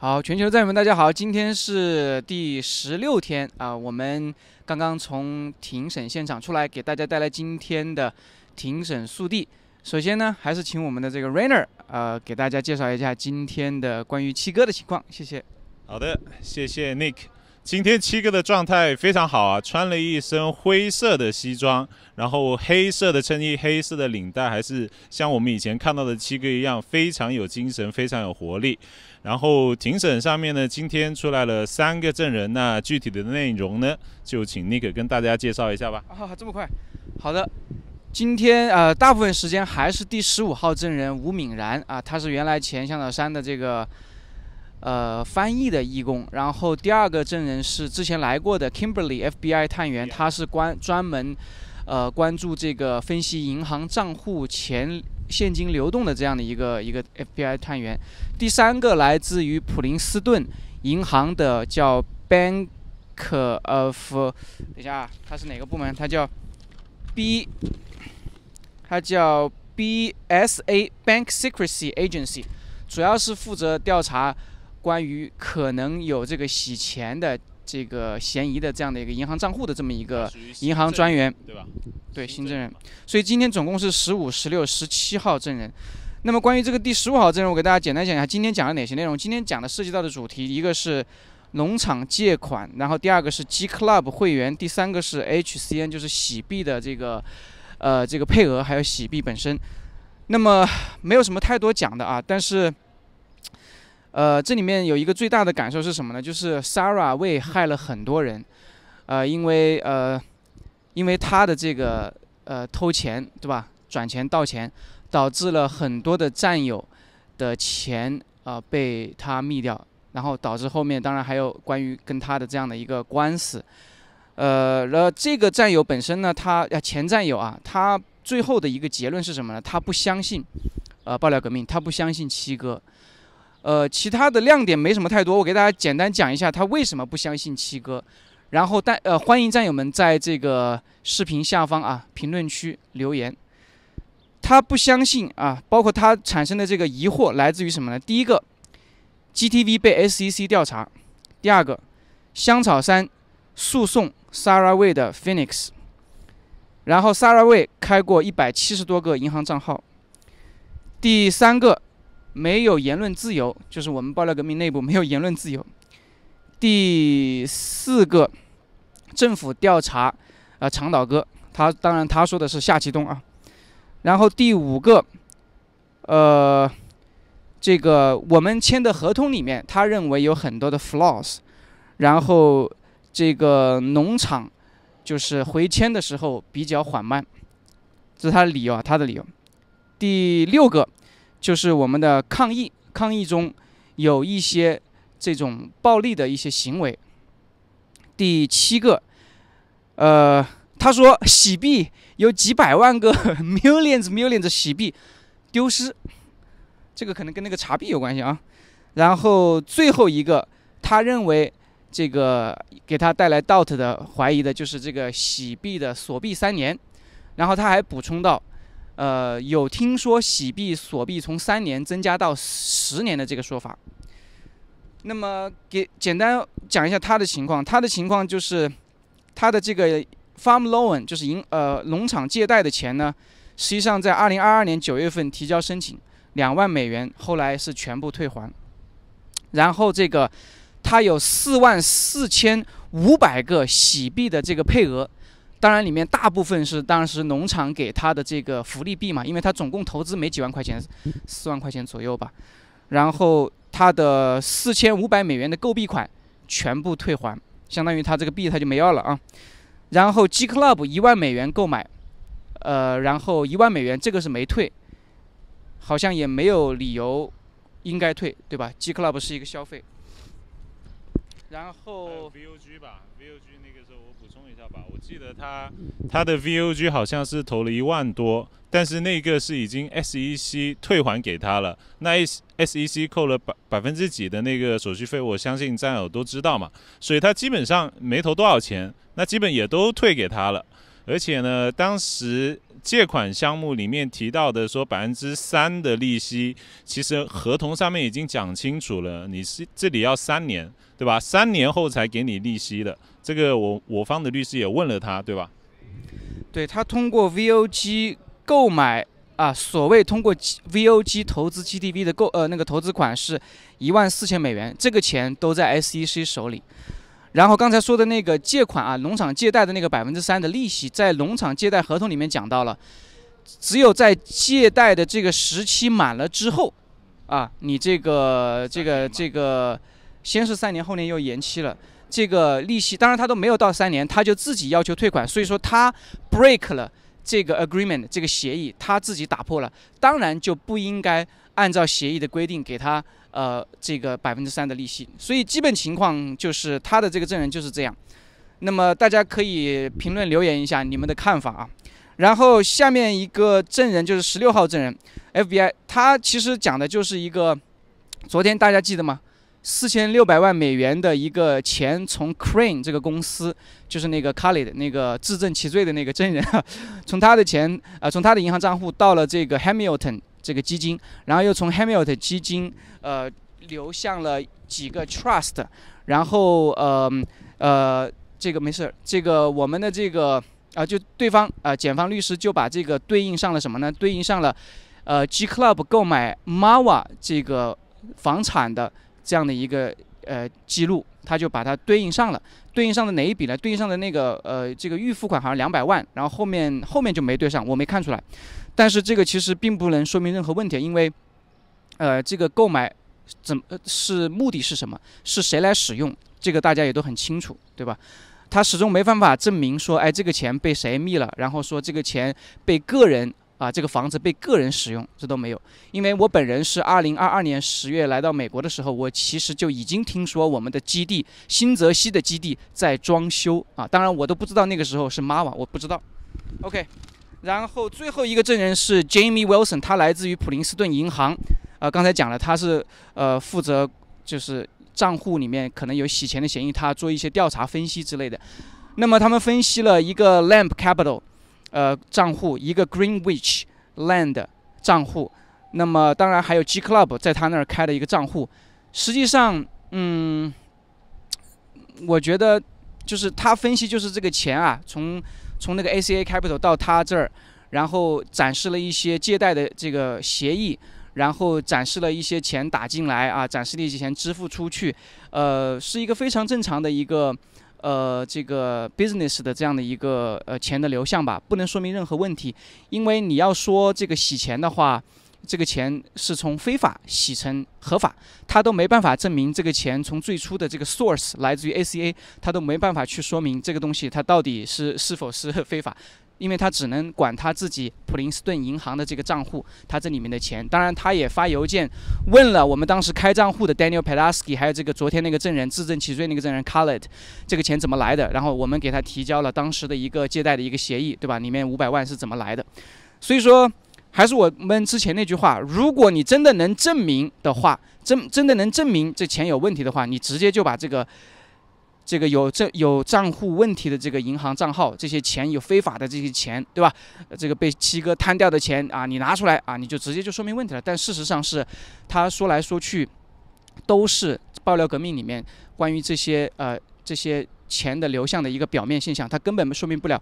好，全球的战友们，大家好！今天是第十六天啊，我们刚刚从庭审现场出来，给大家带来今天的庭审速递。首先呢，还是请我们的这个 Rainer 呃，给大家介绍一下今天的关于七哥的情况。谢谢。好的，谢谢 Nick。今天七哥的状态非常好啊，穿了一身灰色的西装，然后黑色的衬衣、黑色的领带，还是像我们以前看到的七哥一样，非常有精神，非常有活力。然后庭审上面呢，今天出来了三个证人，那具体的内容呢，就请尼克跟大家介绍一下吧。啊，这么快？好的，今天呃，大部分时间还是第十五号证人吴敏然啊，他是原来前向导山的这个。呃，翻译的义工。然后第二个证人是之前来过的 Kimberly FBI 探员，他是关专门呃关注这个分析银行账户前现金流动的这样的一个一个 FBI 探员。第三个来自于普林斯顿银行的叫 b a n k of，等一下啊，他是哪个部门？他叫 B，他叫 BSA Bank s e c r e c y Agency，主要是负责调查。关于可能有这个洗钱的这个嫌疑的这样的一个银行账户的这么一个银行专员，对吧？对，新证人。所以今天总共是十五、十六、十七号证人。那么关于这个第十五号证人，我给大家简单讲一下今天讲了哪些内容。今天讲的涉及到的主题一个是农场借款，然后第二个是 G Club 会员，第三个是 H C N，就是洗币的这个呃这个配额，还有洗币本身。那么没有什么太多讲的啊，但是。呃，这里面有一个最大的感受是什么呢？就是 Sara 为害了很多人，呃，因为呃，因为他的这个呃偷钱，对吧？转钱、盗钱，导致了很多的战友的钱啊被他灭掉，然后导致后面当然还有关于跟他的这样的一个官司。呃，然后这个战友本身呢，他呀前战友啊，他最后的一个结论是什么呢？他不相信呃爆料革命，他不相信七哥。呃，其他的亮点没什么太多，我给大家简单讲一下他为什么不相信七哥，然后带呃欢迎战友们在这个视频下方啊评论区留言。他不相信啊，包括他产生的这个疑惑来自于什么呢？第一个，GTV 被 SEC 调查；第二个，香草山诉讼 Sarah Way 的 Phoenix；然后 Sarah Way 开过一百七十多个银行账号；第三个。没有言论自由，就是我们爆料革命内部没有言论自由。第四个，政府调查啊，长岛哥，他当然他说的是夏启东啊。然后第五个，呃，这个我们签的合同里面，他认为有很多的 flaws。然后这个农场就是回迁的时候比较缓慢，这是他的理由啊，他的理由。第六个。就是我们的抗议，抗议中有一些这种暴力的一些行为。第七个，呃，他说洗币有几百万个 millions millions 洗币丢失，这个可能跟那个查币有关系啊。然后最后一个，他认为这个给他带来 doubt 的怀疑的就是这个洗币的锁币三年。然后他还补充到。呃，有听说洗币锁币从三年增加到十年的这个说法。那么给简单讲一下他的情况。他的情况就是，他的这个 farm loan 就是银呃农场借贷的钱呢，实际上在二零二二年九月份提交申请两万美元，后来是全部退还。然后这个他有四万四千五百个洗币的这个配额。当然，里面大部分是当时农场给他的这个福利币嘛，因为他总共投资没几万块钱，四万块钱左右吧。然后他的四千五百美元的购币款全部退还，相当于他这个币他就没要了啊。然后 G Club 一万美元购买，呃，然后一万美元这个是没退，好像也没有理由应该退，对吧？G Club 是一个消费。然后 V O G 吧，V O G 那个时候我补充一下吧，我记得他他的 V O G 好像是投了一万多，但是那个是已经 S E C 退还给他了，那 S E C 扣了百百分之几的那个手续费，我相信战友都知道嘛，所以他基本上没投多少钱，那基本也都退给他了，而且呢，当时。借款项目里面提到的说百分之三的利息，其实合同上面已经讲清楚了，你是这里要三年，对吧？三年后才给你利息的，这个我我方的律师也问了他，对吧？对他通过 V O G 购买啊，所谓通过 V O G 投资 G D p 的购呃那个投资款是一万四千美元，这个钱都在 S E C 手里。然后刚才说的那个借款啊，农场借贷的那个百分之三的利息，在农场借贷合同里面讲到了，只有在借贷的这个时期满了之后，啊，你这个这个这个先是三年，后年又延期了，这个利息当然他都没有到三年，他就自己要求退款，所以说他 break 了这个 agreement 这个协议，他自己打破了，当然就不应该。按照协议的规定，给他呃这个百分之三的利息，所以基本情况就是他的这个证人就是这样。那么大家可以评论留言一下你们的看法啊。然后下面一个证人就是十六号证人 FBI，他其实讲的就是一个昨天大家记得吗？四千六百万美元的一个钱从 Crane 这个公司，就是那个卡 i 的那个自证其罪的那个证人，从他的钱啊，从他的银行账户到了这个 Hamilton。这个基金，然后又从 Hamilton 基金，呃，流向了几个 Trust，然后呃呃，这个没事这个我们的这个啊，就对方啊，检方律师就把这个对应上了什么呢？对应上了，呃，G Club 购买 Mawa 这个房产的这样的一个。呃，记录他就把它对应上了，对应上的哪一笔呢？对应上的那个呃，这个预付款好像两百万，然后后面后面就没对上，我没看出来。但是这个其实并不能说明任何问题，因为呃，这个购买怎么是目的是什么？是谁来使用？这个大家也都很清楚，对吧？他始终没办法证明说，哎，这个钱被谁密了，然后说这个钱被个人。啊，这个房子被个人使用，这都没有。因为我本人是二零二二年十月来到美国的时候，我其实就已经听说我们的基地新泽西的基地在装修啊。当然，我都不知道那个时候是妈妈，我不知道。OK，然后最后一个证人是 Jamie Wilson，他来自于普林斯顿银行。呃，刚才讲了，他是呃负责就是账户里面可能有洗钱的嫌疑，他做一些调查分析之类的。那么他们分析了一个 Lamp Capital。呃，账户一个 Greenwich Land 账户，那么当然还有 G Club 在他那儿开了一个账户。实际上，嗯，我觉得就是他分析就是这个钱啊，从从那个 ACA Capital 到他这儿，然后展示了一些借贷的这个协议，然后展示了一些钱打进来啊，展示了一些钱支付出去，呃，是一个非常正常的一个。呃，这个 business 的这样的一个呃钱的流向吧，不能说明任何问题，因为你要说这个洗钱的话，这个钱是从非法洗成合法，他都没办法证明这个钱从最初的这个 source 来自于 A C A，他都没办法去说明这个东西它到底是是否是非法。因为他只能管他自己普林斯顿银行的这个账户，他这里面的钱。当然，他也发邮件问了我们当时开账户的 Daniel p e l a s k i 还有这个昨天那个证人自证其罪那个证人 c o l l e t 这个钱怎么来的？然后我们给他提交了当时的一个借贷的一个协议，对吧？里面五百万是怎么来的？所以说，还是我们之前那句话，如果你真的能证明的话，真真的能证明这钱有问题的话，你直接就把这个。这个有这有账户问题的这个银行账号，这些钱有非法的这些钱，对吧？这个被七哥贪掉的钱啊，你拿出来啊，你就直接就说明问题了。但事实上是，他说来说去都是爆料革命里面关于这些呃这些钱的流向的一个表面现象，他根本说明不了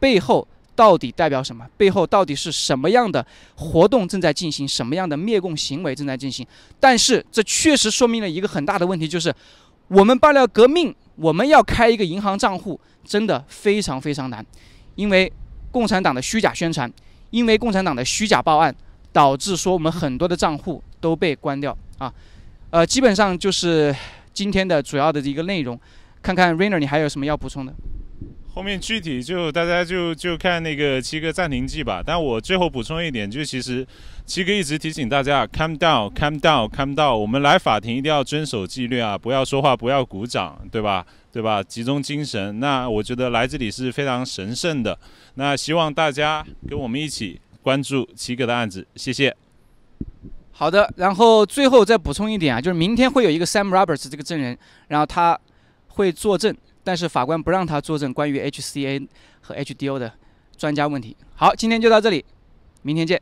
背后到底代表什么，背后到底是什么样的活动正在进行，什么样的灭共行为正在进行。但是这确实说明了一个很大的问题，就是。我们爆料革命，我们要开一个银行账户，真的非常非常难，因为共产党的虚假宣传，因为共产党的虚假报案，导致说我们很多的账户都被关掉啊，呃，基本上就是今天的主要的一个内容，看看 Rainer 你还有什么要补充的。后面具体就大家就就看那个七哥暂停记吧。但我最后补充一点，就是其实七哥一直提醒大家，calm down，calm down，calm down。我们来法庭一定要遵守纪律啊，不要说话，不要鼓掌，对吧？对吧？集中精神。那我觉得来这里是非常神圣的。那希望大家跟我们一起关注七哥的案子，谢谢。好的，然后最后再补充一点啊，就是明天会有一个 Sam Roberts 这个证人，然后他会作证。但是法官不让他作证关于 HCA 和 HDO 的专家问题。好，今天就到这里，明天见。